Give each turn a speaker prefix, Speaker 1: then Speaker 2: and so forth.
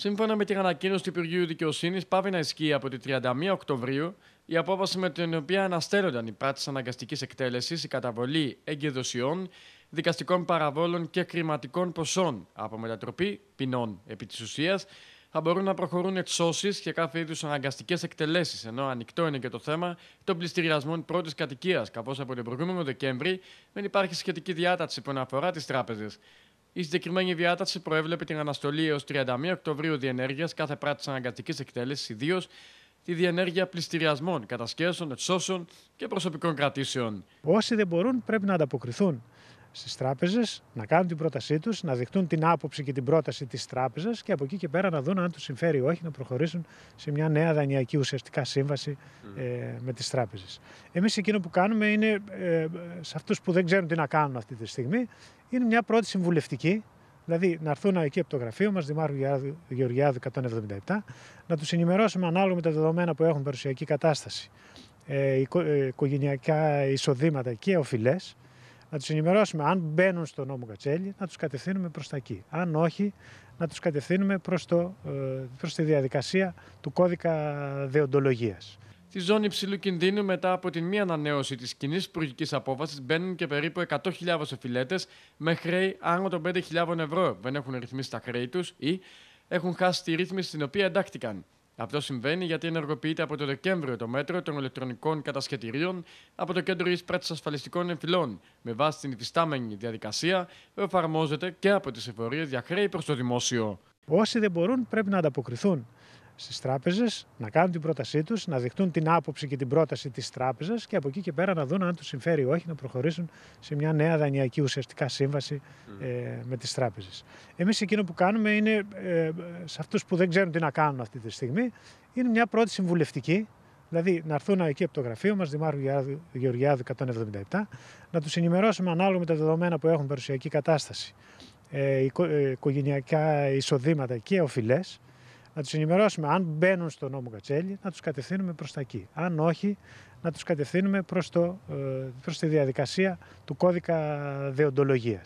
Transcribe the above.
Speaker 1: Σύμφωνα με την ανακοίνωση του Υπουργείου Δικαιοσύνης, πάβει να ισχύει από την 31 Οκτωβρίου η απόφαση με την οποία αναστέλλονταν οι πράξεις αναγκαστικής εκτέλεσης, η καταβολή εγκεδοσιών, δικαστικών παραβόλων και κρηματικών ποσών από μετατροπή ποινών επί της ουσίας, θα μπορούν να προχωρούν εξώσεις και κάθε είδους αναγκαστικές εκτελέσεις, ενώ ανοιχτό είναι και το θέμα των πληστηριασμών πρώτης κατοικίας, καθώς από τον προηγούμενο Δεκέμβρη δεν υπάρχει σχετική διάταξη που αφορά τις τράπεζες. Η συγκεκριμένη διάταξη προέβλεπε την αναστολή έως 31 Οκτωβρίου διενέργειας κάθε πράξη αναγκαστικής εκτέλεσης, ιδίως τη διενέργεια πληστηριασμών, κατασκέσεων, εξώσεων και προσωπικών κρατήσεων.
Speaker 2: Όσοι δεν μπορούν πρέπει να ανταποκριθούν στις τράπεζες, να κάνουν την πρότασή τους, να δεχτούν την άποψη και την πρόταση της τράπεζας και από εκεί και πέρα να δουν αν τους συμφέρει ή όχι να προχωρήσουν σε μια νέα δανειακή ουσιαστικά σύμβαση ε, με τις τράπεζες. Εμείς εκείνο που κάνουμε είναι ε, σε αυτούς που δεν ξέρουν τι να κάνουν αυτή τη στιγμή, είναι μια πρώτη συμβουλευτική. Δηλαδή να έρθουν εκεί από το γραφείο μας, Δημάρχου Γεωργιάδου 177, να τους ενημερώσουμε ανάλογα με τα δεδομένα που έχουν παρουσιακή κατάσταση, ε, ε οικογενειακά εισοδήματα και οφειλές, να τους ενημερώσουμε αν μπαίνουν στον νόμο Κατσέλη, να τους κατευθύνουμε προς τα εκεί. Αν όχι, να τους κατευθύνουμε προς ε, προς τη διαδικασία του κώδικα δεοντολογίας.
Speaker 1: Στη ζώνη υψηλού κινδύνου, μετά από την μία ανανέωση της κοινή υπουργική απόφασης, μπαίνουν και περίπου 100.000 οφειλέτε με χρέη άνω των 5.000 ευρώ. Δεν έχουν ρυθμίσει τα χρέη τους ή έχουν χάσει τη ρύθμιση στην οποία εντάχθηκαν. Αυτό συμβαίνει γιατί ενεργοποιείται από το Δεκέμβριο το μέτρο των ηλεκτρονικών κατασχετηρίων από το Κέντρο Εισπράξη Ασφαλιστικών Εμφυλών, με βάση την υφιστάμενη διαδικασία εφαρμόζεται και από τις εφορίες για χρέη προς το δημόσιο.
Speaker 2: Όσοι δεν μπορούν πρέπει να ανταποκριθούν στις τράπεζες, να κάνουν την πρότασή τους, να δεχτούν την άποψη και την πρόταση της τράπεζας και από εκεί και πέρα να δουν αν τους συμφέρει ή όχι να προχωρήσουν σε μια νέα δανειακή ουσιαστικά σύμβαση ε, με τις τράπεζες. Εμείς εκείνο που κάνουμε είναι, ε, σε αυτούς που δεν ξέρουν τι να κάνουν αυτή τη στιγμή, είναι μια πρώτη συμβουλευτική, Δηλαδή να έρθουν εκεί από το γραφείο μας, Δημάρχου Γεωργιάδου 177, να τους ενημερώσουμε ανάλογα με τα δεδομένα που έχουν παρουσιακή κατάσταση, ε, ε οικογενειακά εισοδήματα και οφειλές, να τους ενημερώσουμε αν μπαίνουν στον νόμο Κατσέλη, να τους κατευθύνουμε προς τα εκεί. Αν όχι, να τους κατευθύνουμε προς ε, προς τη διαδικασία του κώδικα δεοντολογίας.